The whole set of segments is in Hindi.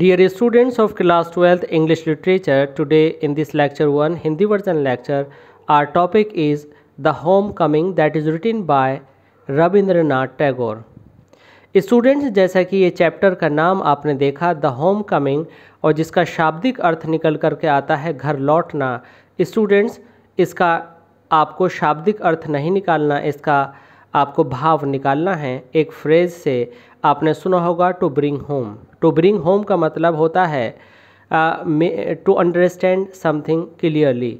Dear students of class 12th English literature, today in this lecture 1 Hindi version lecture, our topic is The Homecoming that is written by Rabindranath Tagore. Students जैसा कि ये चैप्टर का नाम आपने देखा द होम कमिंग और जिसका शाब्दिक अर्थ निकल करके आता है घर लौटना स्टूडेंट्स इसका आपको शाब्दिक अर्थ नहीं निकालना इसका आपको भाव निकालना है एक फ्रेज से आपने सुना होगा to bring home to bring home का मतलब होता है टू अंडरस्टैंड समथिंग क्लियरली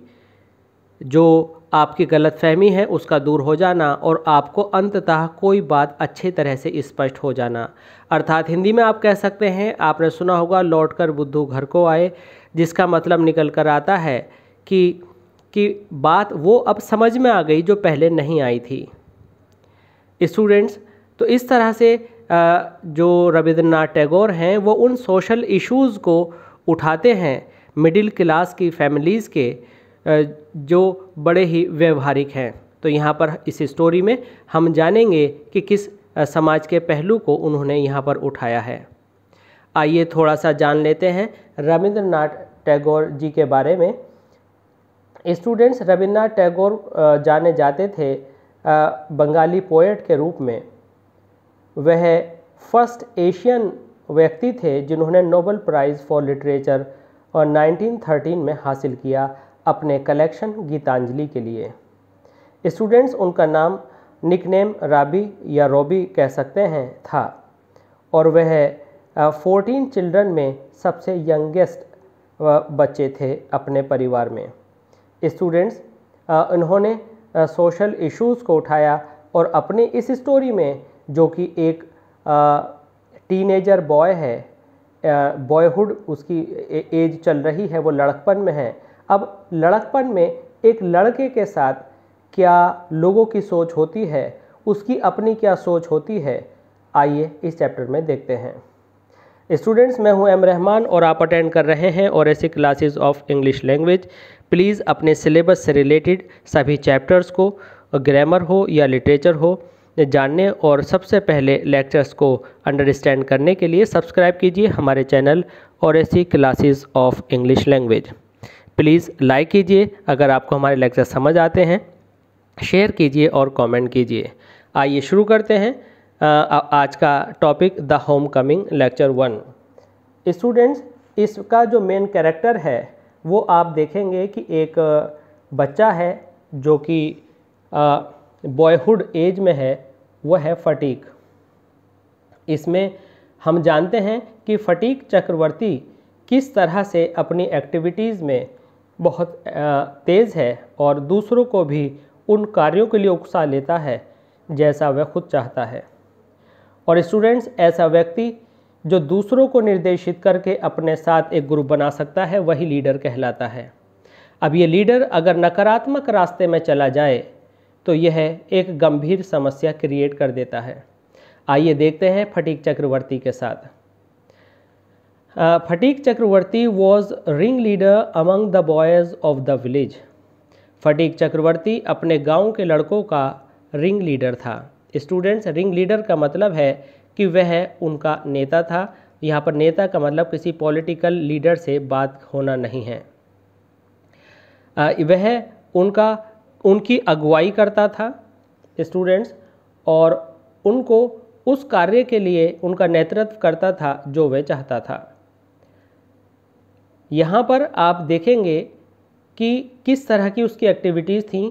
जो आपकी गलत फहमी है उसका दूर हो जाना और आपको अंततः कोई बात अच्छी तरह से स्पष्ट हो जाना अर्थात हिंदी में आप कह सकते हैं आपने सुना होगा लौट कर बुद्धू घर को आए जिसका मतलब निकल कर आता है कि कि बात वो अब समझ में आ गई जो पहले नहीं आई थी स्टूडेंट्स तो इस तरह से जो रविंद्रनाथ टैगोर हैं वो उन सोशल इश्यूज़ को उठाते हैं मिडिल क्लास की फैमिलीज़ के जो बड़े ही व्यवहारिक हैं तो यहाँ पर इस स्टोरी में हम जानेंगे कि किस समाज के पहलू को उन्होंने यहाँ पर उठाया है आइए थोड़ा सा जान लेते हैं रविंद्रनाथ टैगोर जी के बारे में स्टूडेंट्स रविन्द्रनाथ टैगोर जाने जाते थे बंगाली पोएट के रूप में वह फर्स्ट एशियन व्यक्ति थे जिन्होंने नोबल प्राइज़ फॉर लिटरेचर और 1913 में हासिल किया अपने कलेक्शन गीतांजलि के लिए स्टूडेंट्स उनका नाम निकनेम राबी या रोबी कह सकते हैं था और वह फोर्टीन चिल्ड्रन में सबसे यंगेस्ट बच्चे थे अपने परिवार में स्टूडेंट्स इन्होंने सोशल इश्यूज़ को उठाया और अपनी इस स्टोरी में जो कि एक टीनेजर बॉय है बॉयहुड उसकी एज चल रही है वो लड़कपन में है अब लड़कपन में एक लड़के के साथ क्या लोगों की सोच होती है उसकी अपनी क्या सोच होती है आइए इस चैप्टर में देखते हैं स्टूडेंट्स मैं हूं एम रहमान और आप अटेंड कर रहे हैं और ऐसे classes of English language please अपने सिलेबस से रिलेटेड सभी चैप्टर्स को ग्रामर हो या लिटरेचर हो जानने और सबसे पहले लेक्चर्स को अंडरस्टैंड करने के लिए सब्सक्राइब कीजिए हमारे चैनल और ऐसी classes of English language please like कीजिए अगर आपको हमारे लेक्चर समझ आते हैं शेयर कीजिए और कमेंट कीजिए आइए शुरू करते हैं आज का topic the homecoming lecture one students इसका जो मेन कैरेक्टर है वो आप देखेंगे कि एक बच्चा है जो कि बॉयहुड एज में है वह है फटीक इसमें हम जानते हैं कि फटीक चक्रवर्ती किस तरह से अपनी एक्टिविटीज़ में बहुत तेज़ है और दूसरों को भी उन कार्यों के लिए उकसा लेता है जैसा वह खुद चाहता है और स्टूडेंट्स ऐसा व्यक्ति जो दूसरों को निर्देशित करके अपने साथ एक ग्रुप बना सकता है वही लीडर कहलाता है अब ये लीडर अगर नकारात्मक रास्ते में चला जाए तो यह एक गंभीर समस्या क्रिएट कर देता है आइए देखते हैं फटीक चक्रवर्ती के साथ Phatik Chakravarti was ringleader among the boys of the village Phatik Chakravarti अपने गांव के लड़कों का रिंग लीडर था स्टूडेंट्स रिंग लीडर का मतलब है कि वह उनका नेता था यहाँ पर नेता का मतलब किसी पॉलिटिकल लीडर से बात होना नहीं है वह उनका उनकी अगुवाई करता था स्टूडेंट्स और उनको उस कार्य के लिए उनका नेतृत्व करता था जो वह चाहता था यहाँ पर आप देखेंगे कि किस तरह की उसकी एक्टिविटीज़ थी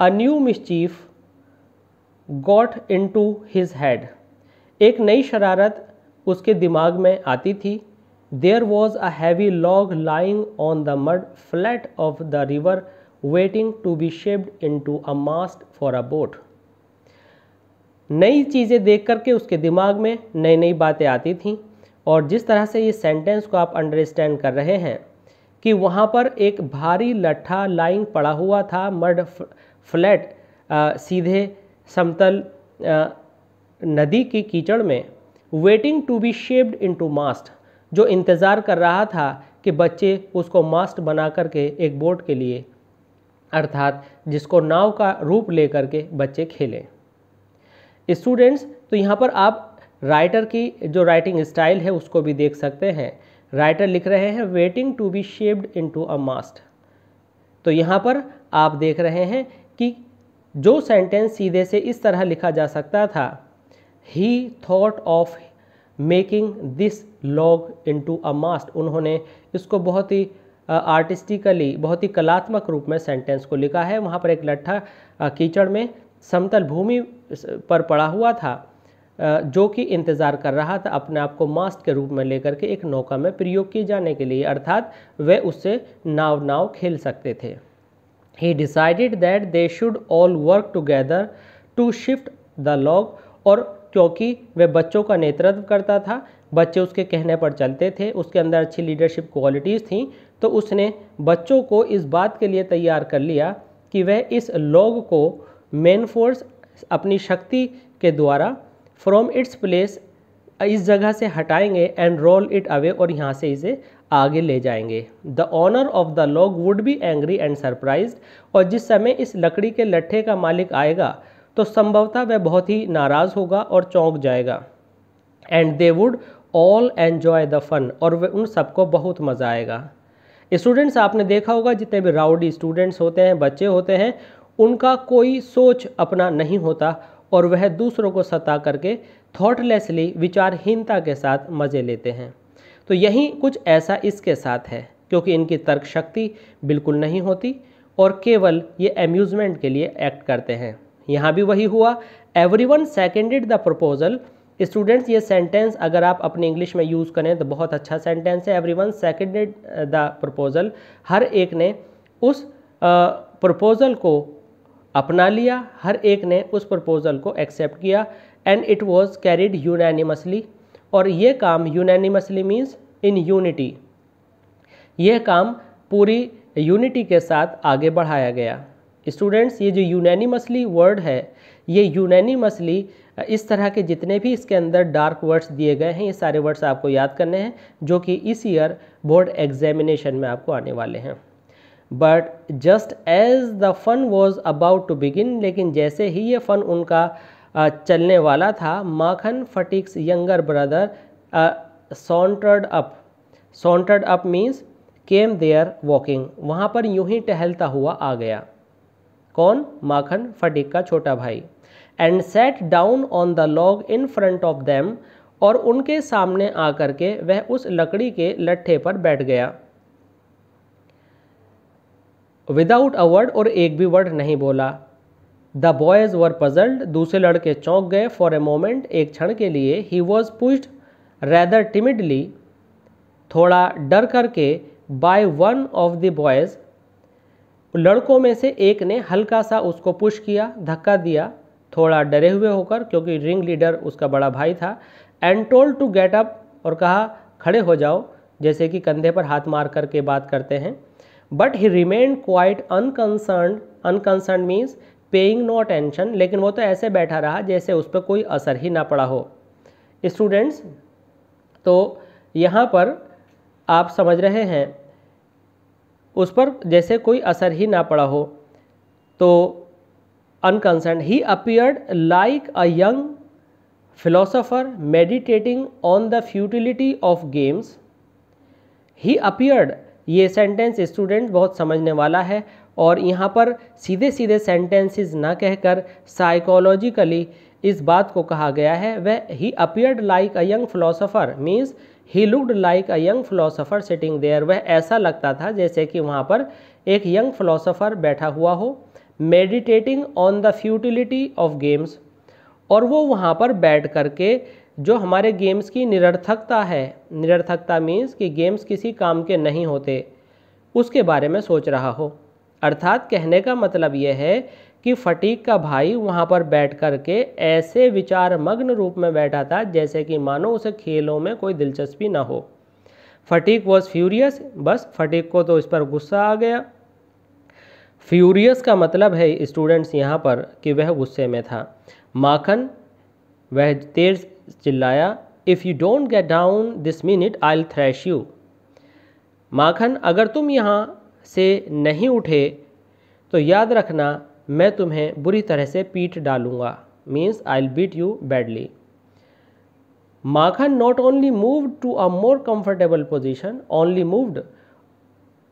a new mischief got into his head एक नई शरारत उसके दिमाग में आती थी there was a heavy log lying on the mud flat of the river waiting to be shaped into a mast for a boat नई चीज़ें देख करके उसके दिमाग में नई नई बातें आती थी और जिस तरह से ये सेंटेंस को आप अंडरस्टैंड कर रहे हैं कि वहाँ पर एक भारी लट्ठा लाइन पड़ा हुआ था मड फ्लैट सीधे समतल आ, नदी की कीचड़ में waiting to be shaped to mast जो इंतज़ार कर रहा था कि बच्चे उसको मास्ट बना करके एक बोट के लिए अर्थात जिसको नाव का रूप लेकर के बच्चे खेलें स्टूडेंट्स तो यहाँ पर आप राइटर की जो राइटिंग स्टाइल है उसको भी देख सकते हैं राइटर लिख रहे हैं waiting to be shaped into a mast तो यहाँ पर आप देख रहे हैं कि जो सेंटेंस सीधे से इस तरह लिखा जा सकता था he thought of making this log into a mast उन्होंने इसको बहुत ही आर्टिस्टिकली बहुत ही कलात्मक रूप में सेंटेंस को लिखा है वहाँ पर एक लट्ठा कीचड़ में समतल भूमि पर पड़ा हुआ था जो कि इंतज़ार कर रहा था अपने आप को मास्ट के रूप में लेकर के एक नौका में प्रयोग किए जाने के लिए अर्थात वे उससे नाव नाव खेल सकते थे he decided that they should all work together to shift the log और क्योंकि वह बच्चों का नेतृत्व करता था बच्चे उसके कहने पर चलते थे उसके अंदर अच्छी लीडरशिप क्वालिटीज़ थी तो उसने बच्चों को इस बात के लिए तैयार कर लिया कि वह इस लॉग को मेन फोर्स अपनी शक्ति के द्वारा फ्रॉम इट्स प्लेस इस जगह से हटाएंगे एंड रोल इट अवे और यहाँ से इसे आगे ले जाएंगे the owner of the log would be angry and surprise और जिस समय इस लकड़ी के लट्ठे का मालिक आएगा तो संभवतः वह बहुत ही नाराज़ होगा और चौंक जाएगा and they would all enjoy the fun और उन सबको बहुत मज़ा आएगा स्टूडेंट्स आपने देखा होगा जितने भी राउडी स्टूडेंट्स होते हैं बच्चे होते हैं उनका कोई सोच अपना नहीं होता और वह दूसरों को सता करके थॉटलेसली विचारहीनता के साथ मज़े लेते हैं तो यही कुछ ऐसा इसके साथ है क्योंकि इनकी तर्क शक्ति बिल्कुल नहीं होती और केवल ये एम्यूज़मेंट के लिए एक्ट करते हैं यहाँ भी वही हुआ everyone seconded the proposal students ये सेंटेंस अगर आप अपने इंग्लिश में यूज़ करें तो बहुत अच्छा सेंटेंस है everyone seconded the proposal हर एक ने उस प्रपोज़ल को अपना लिया हर एक ने उस प्रपोज़ल को एक्सेप्ट किया and it was carried unanimously और ये काम यूनैनिमसली मीन्स इन यूनिटी यह काम पूरी यूनिटी के साथ आगे बढ़ाया गया स्टूडेंट्स ये जो यूनैनिमसली वर्ड है ये यूनैनिमसली इस तरह के जितने भी इसके अंदर डार्क वर्ड्स दिए गए हैं ये सारे वर्ड्स आपको याद करने हैं जो कि इस ईयर बोर्ड एग्जामिनेशन में आपको आने वाले हैं but just as the fun was about to begin लेकिन जैसे ही ये फ़न उनका चलने वाला था Makhan Phatik's younger brother sauntered up sauntered up means came there walking वहाँ पर यूं ही टहलता हुआ आ गया कौन माखन फटिक का छोटा भाई and sat down on the log in front of them और उनके सामने आकर के वह उस लकड़ी के लट्ठे पर बैठ गया विदाउट अ वर्ड और एक भी वर्ड नहीं बोला द बॉयज़ वर पजल्ड दूसरे लड़के चौंक गए फॉर ए मोमेंट एक क्षण के लिए he was pushed rather timidly थोड़ा डर करके by one of the boys लड़कों में से एक ने हल्का सा उसको पुश किया धक्का दिया थोड़ा डरे हुए होकर क्योंकि रिंग लीडर उसका बड़ा भाई था and told to get up और कहा खड़े हो जाओ जैसे कि कंधे पर हाथ मार करके बात करते हैं but he remain quite unconcerned unconcerned means paying no tension लेकिन वो तो ऐसे बैठा रहा जैसे उस पर कोई असर ही ना पड़ा हो स्टूडेंट्स तो यहाँ पर आप समझ रहे हैं उस पर जैसे कोई असर ही ना पड़ा हो तो unconcerned he appeared like a young philosopher meditating on the futility of games he appeared ये सेंटेंस स्टूडेंट बहुत समझने वाला है और यहाँ पर सीधे सीधे सेंटेंसेस ना कहकर साइकोलॉजिकली इस बात को कहा गया है वह he appeared like a young philosopher means he looked like a young philosopher sitting there वह ऐसा लगता था जैसे कि वहाँ पर एक यंग फिलोसोफर बैठा हुआ हो meditating on the futility of games और वो वहाँ पर बैठ करके जो हमारे गेम्स की निरर्थकता है निरर्थकता मीन्स कि गेम्स किसी काम के नहीं होते उसके बारे में सोच रहा हो अर्थात कहने का मतलब यह है कि फटीक का भाई वहाँ पर बैठ कर के ऐसे विचार मग्न रूप में बैठा था जैसे कि मानो उसे खेलों में कोई दिलचस्पी ना हो फटीक वॉज फ्यूरियस बस फटीक को तो इस पर गुस्सा आ गया फ्यूरियस का मतलब है स्टूडेंट्स यहाँ पर कि वह गुस्से में था माखन वह तेज चिल्लाया if you don't get down this minute I will thrash you Makhan अगर तुम यहाँ से नहीं उठे तो याद रखना मैं तुम्हें बुरी तरह से पीट डालूँगा means I will beat you badly Makhan not only move to a more comfortable position only moved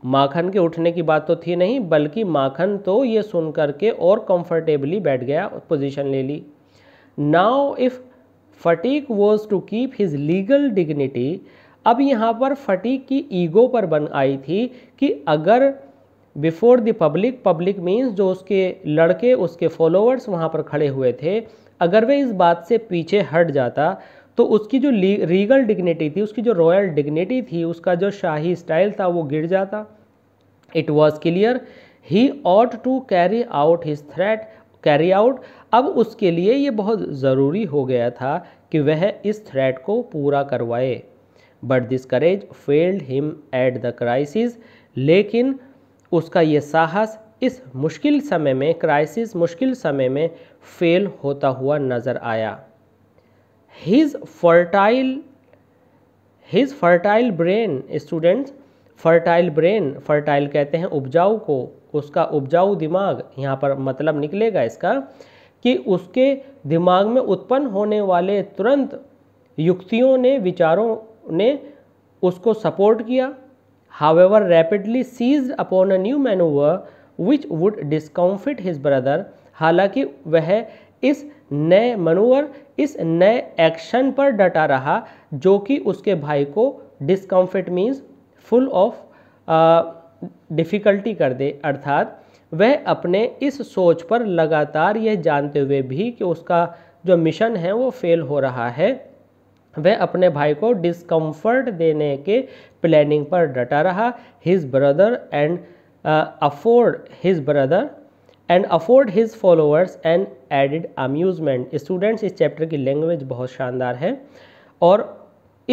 Makhan के उठने की बात तो थी नहीं बल्कि माखन तो ये सुन करके और कंफर्टेबली बैठ गया पोजीशन ले ली now if Phatik was to keep his legal dignity अब यहाँ पर फटीक की ईगो पर बन आई थी कि अगर before the public public means जो उसके लड़के उसके फॉलोअर्स वहाँ पर खड़े हुए थे अगर वे इस बात से पीछे हट जाता तो उसकी जो रीगल डिग्निटी थी उसकी जो रॉयल डिग्निटी थी उसका जो शाही स्टाइल था वो गिर जाता it was clear he ought to carry out his threat carry out अब उसके लिए ये बहुत ज़रूरी हो गया था कि वह इस थ्रेट को पूरा करवाए but this courage failed him at the crisis लेकिन उसका ये साहस इस मुश्किल समय में क्राइसिस मुश्किल समय में फेल होता हुआ नज़र आया his fertile his fertile brain students fertile brain fertile कहते हैं उपजाऊ को उसका उपजाऊ दिमाग यहाँ पर मतलब निकलेगा इसका कि उसके दिमाग में उत्पन्न होने वाले तुरंत युक्तियों ने विचारों ने उसको सपोर्ट किया however rapidly seized upon a new manoeuvre which would discomfit his brother हालांकि वह इस नए मनोवर इस नए एक्शन पर डटा रहा जो कि उसके भाई को discomfort means full of difficulty कर दे अर्थात वह अपने इस सोच पर लगातार यह जानते हुए भी कि उसका जो मिशन है वो फेल हो रहा है वह अपने भाई को डिस्कम्फर्ट देने के प्लानिंग पर डटा रहा his brother and afford his brother and afford his followers and added amusement students इस चैप्टर की लैंग्वेज बहुत शानदार है और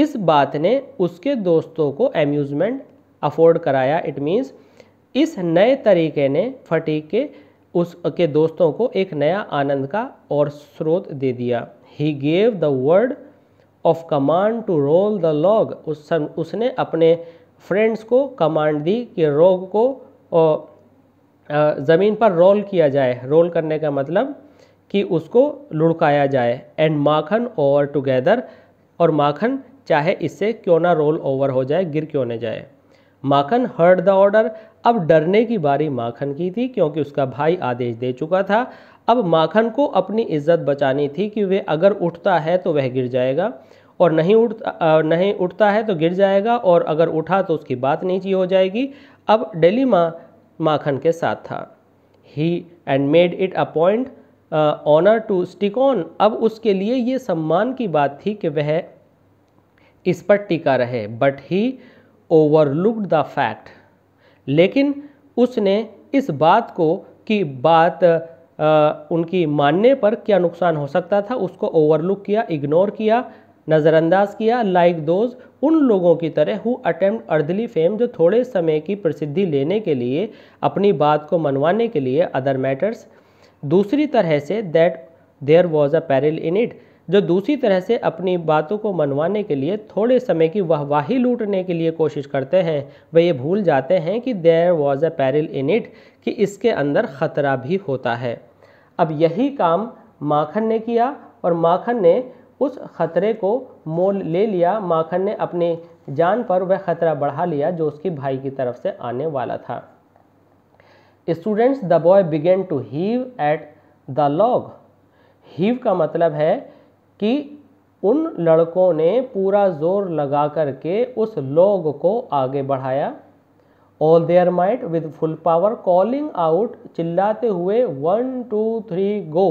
इस बात ने उसके दोस्तों को अम्यूज़मेंट अफोर्ड कराया इट मीन्स इस नए तरीके ने फटीक के उसके दोस्तों को एक नया आनंद का और स्रोत दे दिया he gave the word of command to roll the log उस उसने अपने फ्रेंड्स को कमांड दी कि रोग को ज़मीन पर रोल किया जाए रोल करने का मतलब कि उसको लुढ़काया जाए एंड माखन ओवर टुगेदर और माखन चाहे इससे क्यों ना रोल ओवर हो जाए गिर क्यों ना जाए माखन हर्ड द ऑर्डर अब डरने की बारी माखन की थी क्योंकि उसका भाई आदेश दे चुका था अब माखन को अपनी इज्जत बचानी थी कि वह अगर उठता है तो वह गिर जाएगा और नहीं उठ नहीं उठता है तो गिर जाएगा और अगर उठा तो उसकी बात नीची हो जाएगी अब डेली माँ माखन के साथ था he and made it a point honour to stick on अब उसके लिए ये सम्मान की बात थी कि वह इस पर टिका रहे but he overlooked the fact लेकिन उसने इस बात को कि बात आ, uh, उनकी मानने पर क्या नुकसान हो सकता था उसको ओवरलुक किया इग्नोर किया नज़रअंदाज किया लाइक दोज उन लोगों की तरह हु अटेम्प्ट अर्दली फेम जो थोड़े समय की प्रसिद्धि लेने के लिए अपनी बात को मनवाने के लिए अदर मैटर्स दूसरी तरह से that there was a peril in it जो दूसरी तरह से अपनी बातों को मनवाने के लिए थोड़े समय की वाहवाही लूटने के लिए कोशिश करते हैं वे ये भूल जाते हैं कि there was a peril in it कि इसके अंदर ख़तरा भी होता है अब यही काम माखन ने किया और माखन ने उस खतरे को मोल ले लिया माखन ने अपने जान पर वह खतरा बढ़ा लिया जो उसकी भाई की तरफ से आने वाला था students the boy began to heave at the log heave का मतलब है कि उन लड़कों ने पूरा जोर लगा करके उस लॉग को आगे बढ़ाया all their might with full power calling out चिल्लाते हुए वन टू थ्री गो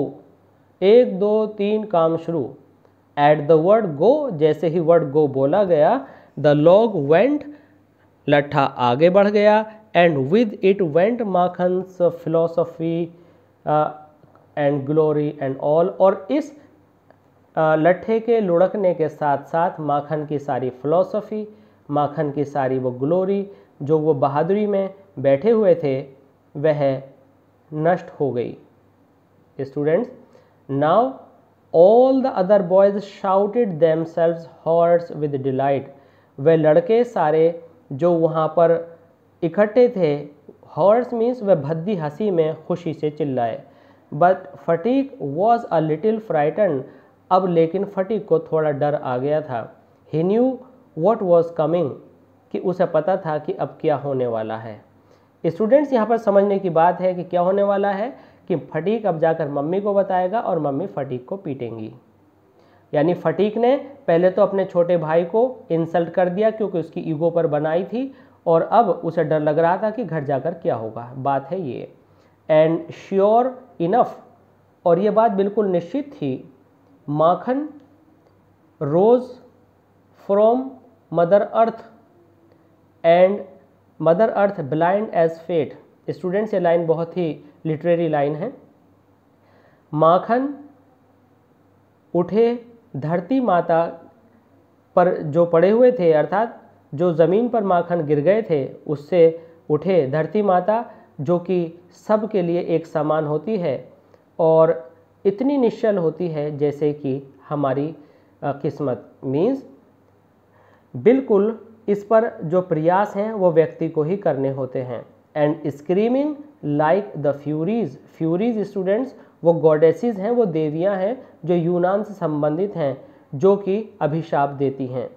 एक दो तीन काम शुरू एट द वर्ड गो जैसे ही वर्ड गो बोला गया द लॉग वेंट लट्ठा आगे बढ़ गया and with it went Makhan's philosophy and glory and all और इस uh, लट्ठे के लुढ़कने के साथ साथ माखन की सारी फिलोसफी माखन की सारी वो ग्लोरी जो वो बहादुरी में बैठे हुए थे वह नष्ट हो गई students now all the other boys shouted themselves hoarse with delight वे लड़के सारे जो वहाँ पर इकट्ठे थे हॉर्स मीन्स वह भद्दी हंसी में खुशी से चिल्लाए but Phatik was a little frightened अब लेकिन फटीक को थोड़ा डर आ गया था he knew what was coming कि उसे पता था कि अब क्या होने वाला है स्टूडेंट्स यहाँ पर समझने की बात है कि क्या होने वाला है कि फटीक अब जाकर मम्मी को बताएगा और मम्मी फटीक को पीटेंगी यानी फटीक ने पहले तो अपने छोटे भाई को इंसल्ट कर दिया क्योंकि उसकी ईगो पर बनाई थी और अब उसे डर लग रहा था कि घर जाकर क्या होगा बात है ये एंड श्योर इनफ और ये बात बिल्कुल निश्चित थी Makhan rose from mother earth and mother earth blind as fate students ये लाइन बहुत ही लिटरेरी लाइन है माखन उठे धरती माता पर जो पड़े हुए थे अर्थात जो ज़मीन पर माखन गिर गए थे उससे उठे धरती माता जो कि सब के लिए एक समान होती है और इतनी निश्चल होती है जैसे कि हमारी किस्मत मीन्स बिल्कुल इस पर जो प्रयास हैं वो व्यक्ति को ही करने होते हैं and screaming like the furies furies students वो गोडेसिस हैं वो देवियां हैं जो यूनान से संबंधित हैं जो कि अभिशाप देती हैं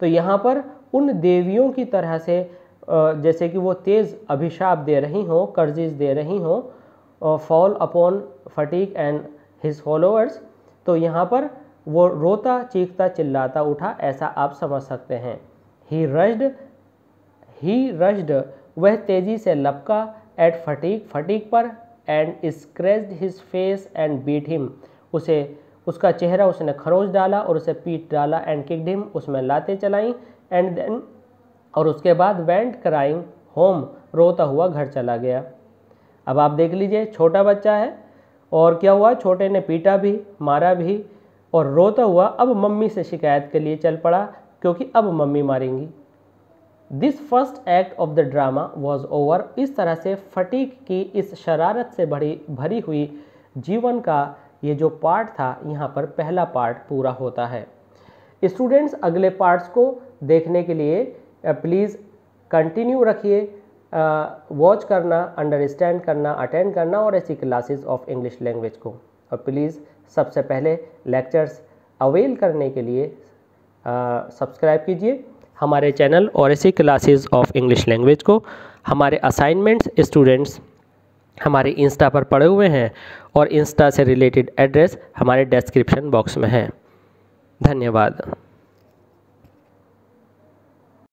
तो यहाँ पर उन देवियों की तरह से जैसे कि वो तेज़ अभिशाप दे रही हों कर्जिज दे रही हों fall upon Phatik and his followers तो यहाँ पर वो रोता चीखता चिल्लाता उठा ऐसा आप समझ सकते हैं ही रश्ड ही रश्ड वह तेज़ी से लपका एट फटीक फटीक पर and scratch his face and beat him उसे उसका चेहरा उसने खरोच डाला और उसे पीट डाला एंड किक हिम उसमें लाते चलाई एंड देन और उसके बाद वेंट क्राइंग होम रोता हुआ घर चला गया अब आप देख लीजिए छोटा बच्चा है और क्या हुआ छोटे ने पीटा भी मारा भी और रोता हुआ अब मम्मी से शिकायत के लिए चल पड़ा क्योंकि अब मम्मी मारेंगी this first act of the drama was over इस तरह से फटीक की इस शरारत से भरी भरी हुई जीवन का ये जो पार्ट था यहाँ पर पहला पार्ट पूरा होता है स्टूडेंट्स अगले पार्ट्स को देखने के लिए प्लीज़ कंटिन्यू रखिए वॉच करना अंडरस्टैंड करना अटेंड करना और ऐसी क्लासेस ऑफ इंग्लिश लैंग्वेज को और प्लीज़ सबसे पहले लेक्चर्स अवेल करने के लिए सब्सक्राइब कीजिए हमारे चैनल और ऐसी क्लासेस ऑफ इंग्लिश लैंग्वेज को हमारे असाइनमेंट्स स्टूडेंट्स हमारे इंस्टा पर पड़े हुए हैं और इंस्टा से रिलेटेड एड्रेस हमारे डिस्क्रिप्शन बॉक्स में है धन्यवाद